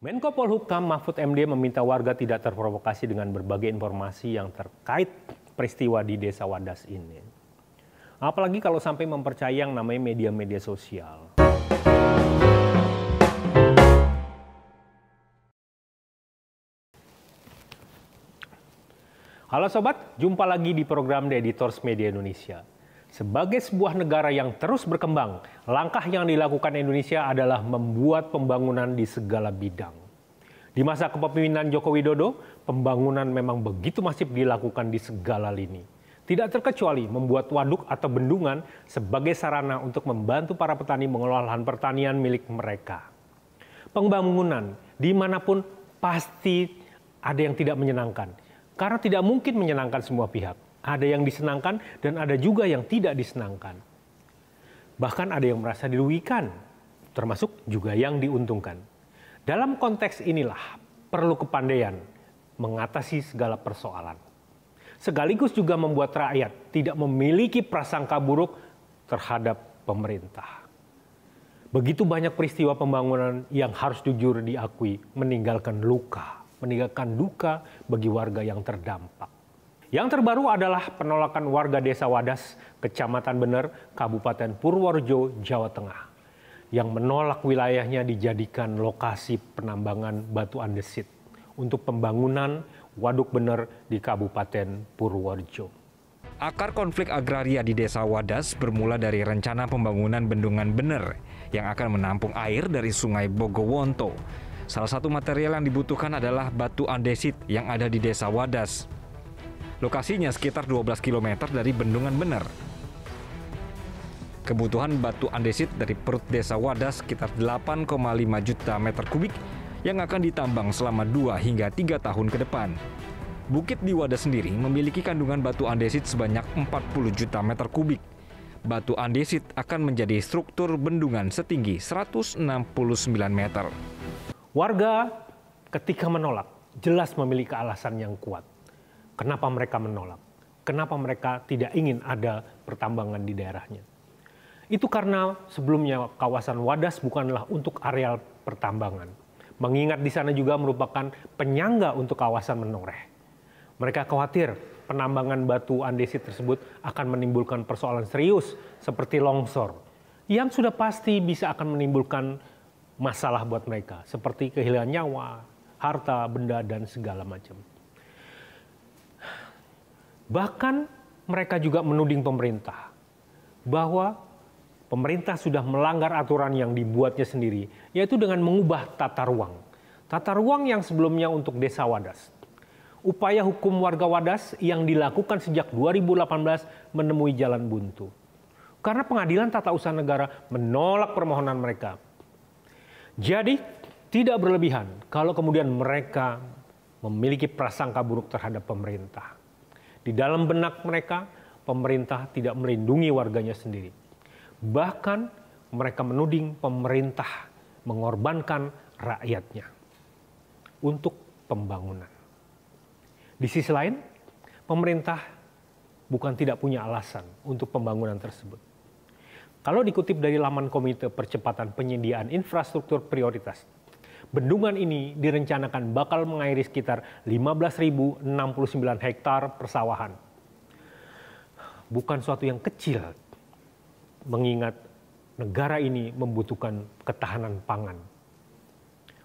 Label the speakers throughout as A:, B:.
A: Menko Polhukam Mahfud MD meminta warga tidak terprovokasi dengan berbagai informasi yang terkait peristiwa di Desa Wadas ini. Apalagi kalau sampai mempercayai yang namanya media-media sosial. Halo sobat, jumpa lagi di program The Editors Media Indonesia. Sebagai sebuah negara yang terus berkembang, langkah yang dilakukan Indonesia adalah membuat pembangunan di segala bidang. Di masa kepemimpinan Joko Widodo, pembangunan memang begitu masif dilakukan di segala lini. Tidak terkecuali membuat waduk atau bendungan sebagai sarana untuk membantu para petani mengelola lahan pertanian milik mereka. Pembangunan dimanapun pasti ada yang tidak menyenangkan, karena tidak mungkin menyenangkan semua pihak ada yang disenangkan dan ada juga yang tidak disenangkan. Bahkan ada yang merasa dirugikan, termasuk juga yang diuntungkan. Dalam konteks inilah perlu kepandaian mengatasi segala persoalan. Sekaligus juga membuat rakyat tidak memiliki prasangka buruk terhadap pemerintah. Begitu banyak peristiwa pembangunan yang harus jujur diakui meninggalkan luka, meninggalkan duka bagi warga yang terdampak. Yang terbaru adalah penolakan warga desa Wadas, Kecamatan Bener, Kabupaten Purworejo, Jawa Tengah. Yang menolak wilayahnya dijadikan lokasi penambangan batu andesit untuk pembangunan Waduk Bener di Kabupaten Purworejo. Akar konflik agraria di Desa Wadas bermula dari rencana pembangunan bendungan Bener yang akan menampung air dari Sungai Bogowonto. Salah satu material yang dibutuhkan adalah batu andesit yang ada di Desa Wadas. Lokasinya sekitar 12 km dari Bendungan Bener. Kebutuhan batu andesit dari perut desa Wadas sekitar 8,5 juta meter kubik yang akan ditambang selama 2 hingga 3 tahun ke depan. Bukit di Wadas sendiri memiliki kandungan batu andesit sebanyak 40 juta meter kubik batu andesit akan menjadi struktur bendungan setinggi 169 meter. Warga ketika menolak jelas memiliki alasan yang kuat. Kenapa mereka menolak? Kenapa mereka tidak ingin ada pertambangan di daerahnya? Itu karena sebelumnya kawasan Wadas bukanlah untuk areal pertambangan. Mengingat di sana juga merupakan penyangga untuk kawasan menoreh. Mereka khawatir penambangan batu andesit tersebut akan menimbulkan persoalan serius seperti longsor yang sudah pasti bisa akan menimbulkan masalah buat mereka seperti kehilangan nyawa, harta, benda dan segala macam. Bahkan mereka juga menuding pemerintah bahwa pemerintah sudah melanggar aturan yang dibuatnya sendiri, yaitu dengan mengubah tata ruang. Tata ruang yang sebelumnya untuk desa Wadas. Upaya hukum warga Wadas yang dilakukan sejak 2018 menemui jalan buntu. Karena pengadilan tata usaha negara menolak permohonan mereka. Jadi tidak berlebihan kalau kemudian mereka memiliki prasangka buruk terhadap pemerintah. Di dalam benak mereka, pemerintah tidak melindungi warganya sendiri. Bahkan mereka menuding pemerintah mengorbankan rakyatnya untuk pembangunan. Di sisi lain, pemerintah bukan tidak punya alasan untuk pembangunan tersebut. Kalau dikutip dari laman Komite Percepatan Penyediaan Infrastruktur Prioritas Bendungan ini direncanakan bakal mengairi sekitar 15.069 hektar persawahan. Bukan suatu yang kecil, mengingat negara ini membutuhkan ketahanan pangan.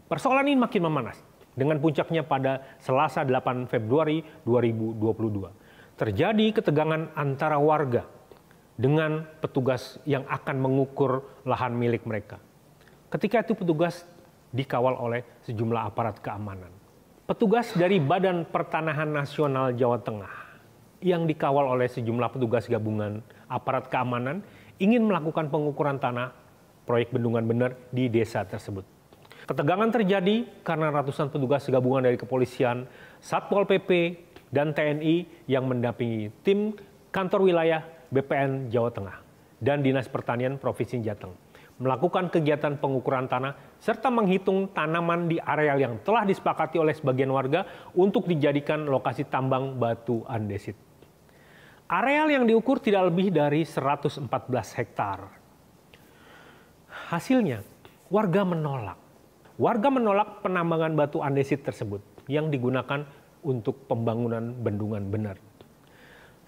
A: Persoalan ini makin memanas dengan puncaknya pada Selasa 8 Februari 2022. Terjadi ketegangan antara warga dengan petugas yang akan mengukur lahan milik mereka. Ketika itu petugas dikawal oleh sejumlah aparat keamanan. Petugas dari Badan Pertanahan Nasional Jawa Tengah yang dikawal oleh sejumlah petugas gabungan aparat keamanan ingin melakukan pengukuran tanah proyek bendungan bener di desa tersebut. Ketegangan terjadi karena ratusan petugas gabungan dari kepolisian, Satpol PP, dan TNI yang mendampingi tim kantor wilayah BPN Jawa Tengah dan Dinas Pertanian Provinsi Jateng melakukan kegiatan pengukuran tanah, serta menghitung tanaman di areal yang telah disepakati oleh sebagian warga untuk dijadikan lokasi tambang batu andesit. Areal yang diukur tidak lebih dari 114 hektar. Hasilnya, warga menolak. Warga menolak penambangan batu andesit tersebut yang digunakan untuk pembangunan bendungan benar.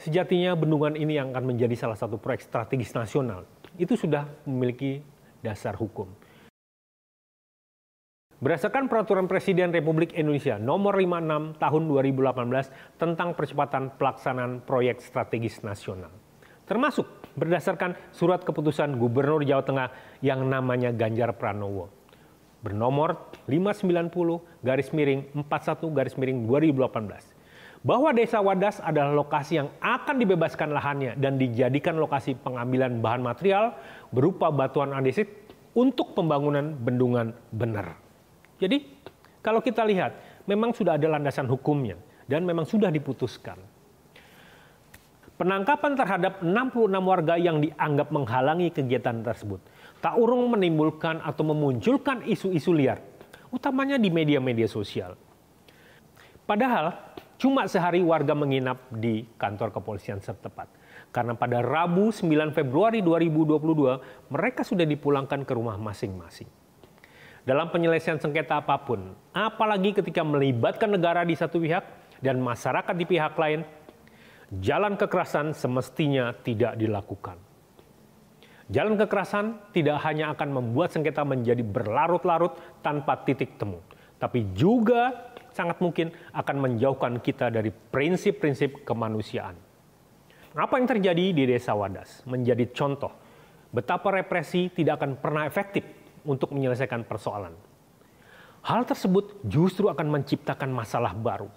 A: Sejatinya bendungan ini yang akan menjadi salah satu proyek strategis nasional. Itu sudah memiliki dasar hukum. Berdasarkan peraturan Presiden Republik Indonesia nomor 56 tahun 2018 tentang percepatan pelaksanaan proyek strategis nasional. Termasuk berdasarkan surat keputusan Gubernur Jawa Tengah yang namanya Ganjar Pranowo bernomor 590 garis miring 41 garis miring 2018 bahwa Desa Wadas adalah lokasi yang akan dibebaskan lahannya dan dijadikan lokasi pengambilan bahan material berupa batuan andesit untuk pembangunan bendungan benar. Jadi, kalau kita lihat, memang sudah ada landasan hukumnya dan memang sudah diputuskan. Penangkapan terhadap 66 warga yang dianggap menghalangi kegiatan tersebut tak urung menimbulkan atau memunculkan isu-isu liar, utamanya di media-media sosial. Padahal Cuma sehari warga menginap di kantor kepolisian setempat. Karena pada Rabu 9 Februari 2022 mereka sudah dipulangkan ke rumah masing-masing. Dalam penyelesaian sengketa apapun, apalagi ketika melibatkan negara di satu pihak dan masyarakat di pihak lain, jalan kekerasan semestinya tidak dilakukan. Jalan kekerasan tidak hanya akan membuat sengketa menjadi berlarut-larut tanpa titik temu, tapi juga sangat mungkin akan menjauhkan kita dari prinsip-prinsip kemanusiaan. Apa yang terjadi di Desa Wadas menjadi contoh betapa represi tidak akan pernah efektif untuk menyelesaikan persoalan. Hal tersebut justru akan menciptakan masalah baru.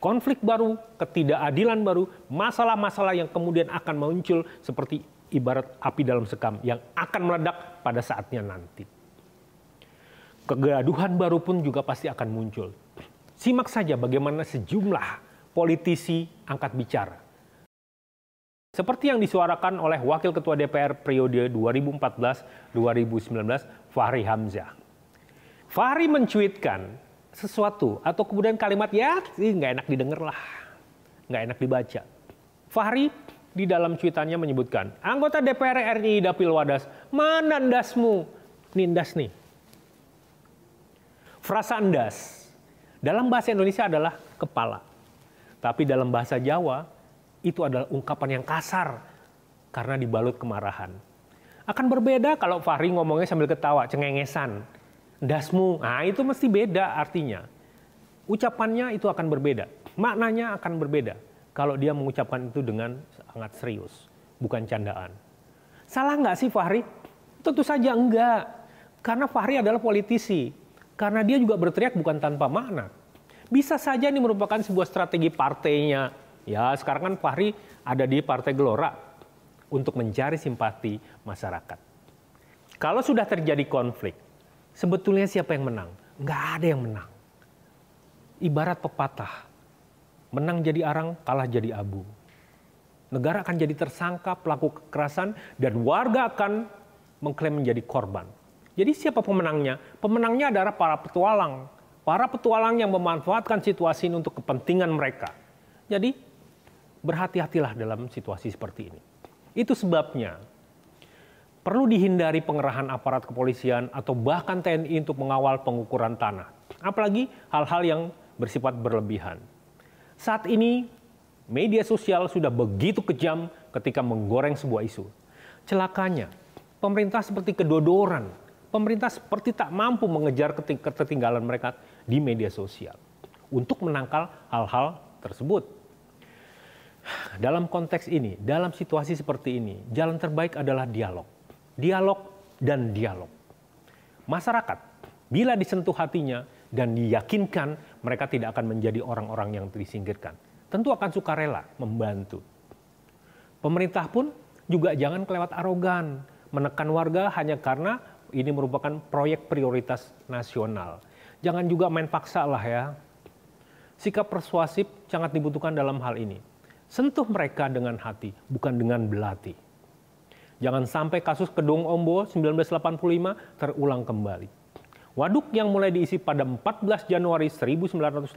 A: Konflik baru, ketidakadilan baru, masalah-masalah yang kemudian akan muncul seperti ibarat api dalam sekam yang akan meledak pada saatnya nanti kegaduhan baru pun juga pasti akan muncul. Simak saja bagaimana sejumlah politisi angkat bicara. Seperti yang disuarakan oleh Wakil Ketua DPR periode 2014-2019, Fahri Hamzah. Fahri mencuitkan sesuatu atau kemudian kalimat ya nggak enak didengar lah, nggak enak dibaca. Fahri di dalam cuitannya menyebutkan, anggota DPR RI Dapil Wadas menandasmu, nindas nih. Frasa ndas, dalam bahasa Indonesia adalah kepala. Tapi dalam bahasa Jawa itu adalah ungkapan yang kasar karena dibalut kemarahan. Akan berbeda kalau Fahri ngomongnya sambil ketawa, cengengesan, dasmu. Nah, itu mesti beda artinya. Ucapannya itu akan berbeda. Maknanya akan berbeda kalau dia mengucapkan itu dengan sangat serius, bukan candaan. Salah nggak sih Fahri? Tentu saja enggak. Karena Fahri adalah politisi karena dia juga berteriak bukan tanpa makna. Bisa saja ini merupakan sebuah strategi partainya. Ya, sekarang kan Fahri ada di Partai Gelora untuk mencari simpati masyarakat. Kalau sudah terjadi konflik, sebetulnya siapa yang menang? Nggak ada yang menang. Ibarat pepatah, menang jadi arang, kalah jadi abu. Negara akan jadi tersangka pelaku kekerasan dan warga akan mengklaim menjadi korban. Jadi siapa pemenangnya? Pemenangnya adalah para petualang. Para petualang yang memanfaatkan situasi ini untuk kepentingan mereka. Jadi berhati-hatilah dalam situasi seperti ini. Itu sebabnya perlu dihindari pengerahan aparat kepolisian atau bahkan TNI untuk mengawal pengukuran tanah. Apalagi hal-hal yang bersifat berlebihan. Saat ini media sosial sudah begitu kejam ketika menggoreng sebuah isu. Celakanya, pemerintah seperti kedodoran pemerintah seperti tak mampu mengejar ketertinggalan mereka di media sosial untuk menangkal hal-hal tersebut. Dalam konteks ini, dalam situasi seperti ini, jalan terbaik adalah dialog. Dialog dan dialog. Masyarakat, bila disentuh hatinya dan diyakinkan mereka tidak akan menjadi orang-orang yang disingkirkan, tentu akan suka rela membantu. Pemerintah pun juga jangan kelewat arogan, menekan warga hanya karena ini merupakan proyek prioritas nasional. Jangan juga main paksa lah ya. Sikap persuasif sangat dibutuhkan dalam hal ini. Sentuh mereka dengan hati, bukan dengan belati. Jangan sampai kasus Kedung Ombo 1985 terulang kembali. Waduk yang mulai diisi pada 14 Januari 1989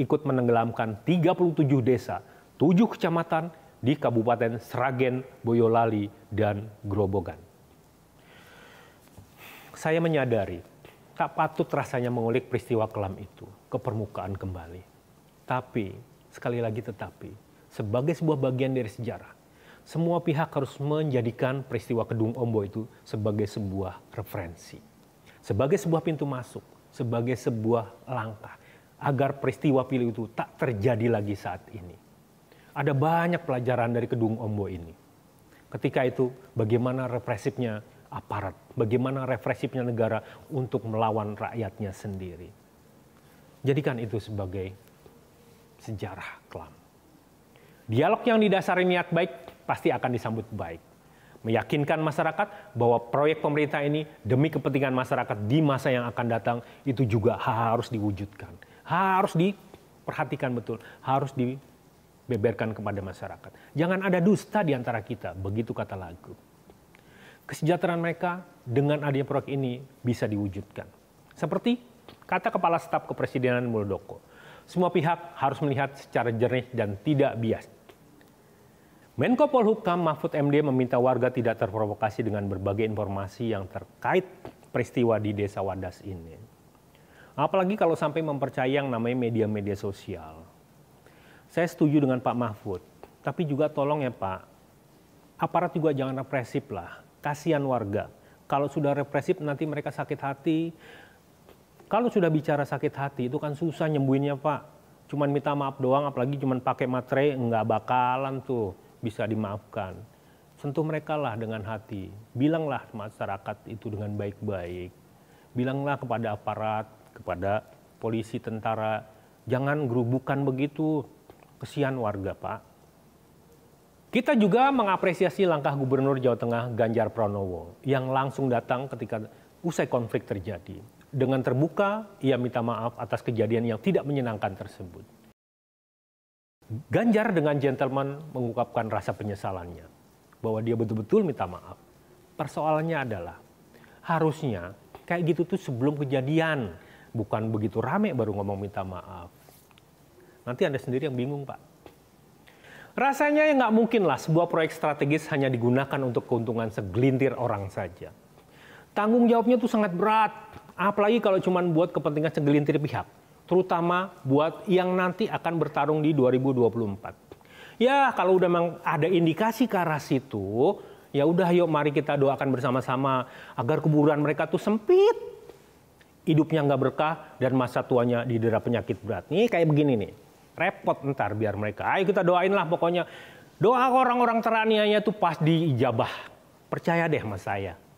A: ikut menenggelamkan 37 desa, 7 kecamatan di Kabupaten Sragen, Boyolali, dan Grobogan saya menyadari tak patut rasanya mengulik peristiwa kelam itu ke permukaan kembali. Tapi, sekali lagi tetapi, sebagai sebuah bagian dari sejarah, semua pihak harus menjadikan peristiwa Kedung Ombo itu sebagai sebuah referensi. Sebagai sebuah pintu masuk, sebagai sebuah langkah agar peristiwa pilih itu tak terjadi lagi saat ini. Ada banyak pelajaran dari Kedung Ombo ini. Ketika itu bagaimana represifnya aparat, bagaimana refresifnya negara untuk melawan rakyatnya sendiri. Jadikan itu sebagai sejarah kelam. Dialog yang didasari niat baik pasti akan disambut baik. Meyakinkan masyarakat bahwa proyek pemerintah ini demi kepentingan masyarakat di masa yang akan datang itu juga harus diwujudkan. Harus diperhatikan betul, harus dibeberkan kepada masyarakat. Jangan ada dusta di antara kita, begitu kata lagu kesejahteraan mereka dengan adanya proyek ini bisa diwujudkan. Seperti kata Kepala Staf Kepresidenan Muldoko, semua pihak harus melihat secara jernih dan tidak bias. Menko Polhukam Mahfud MD meminta warga tidak terprovokasi dengan berbagai informasi yang terkait peristiwa di Desa Wadas ini. Apalagi kalau sampai mempercayai yang namanya media-media sosial. Saya setuju dengan Pak Mahfud, tapi juga tolong ya Pak, aparat juga jangan represif lah kasihan warga. Kalau sudah represif nanti mereka sakit hati. Kalau sudah bicara sakit hati itu kan susah nyembuhinnya Pak. Cuman minta maaf doang apalagi cuman pakai materai nggak bakalan tuh bisa dimaafkan. Sentuh mereka lah dengan hati. Bilanglah masyarakat itu dengan baik-baik. Bilanglah kepada aparat, kepada polisi, tentara, jangan gerubukan begitu. Kesian warga, Pak kita juga mengapresiasi langkah Gubernur Jawa Tengah Ganjar Pranowo yang langsung datang ketika usai konflik terjadi. Dengan terbuka, ia minta maaf atas kejadian yang tidak menyenangkan tersebut. Ganjar dengan gentleman mengungkapkan rasa penyesalannya bahwa dia betul-betul minta maaf. Persoalannya adalah harusnya kayak gitu tuh sebelum kejadian, bukan begitu rame baru ngomong minta maaf. Nanti Anda sendiri yang bingung, Pak Rasanya ya nggak mungkin lah sebuah proyek strategis hanya digunakan untuk keuntungan segelintir orang saja. Tanggung jawabnya tuh sangat berat, apalagi kalau cuma buat kepentingan segelintir pihak, terutama buat yang nanti akan bertarung di 2024. Ya kalau udah memang ada indikasi ke arah situ, ya udah yuk mari kita doakan bersama-sama agar kuburan mereka tuh sempit, hidupnya nggak berkah dan masa tuanya didera penyakit berat. Nih kayak begini nih repot ntar biar mereka. Ayo kita doain lah pokoknya. Doa orang-orang teraniaya itu pas diijabah. Percaya deh sama saya.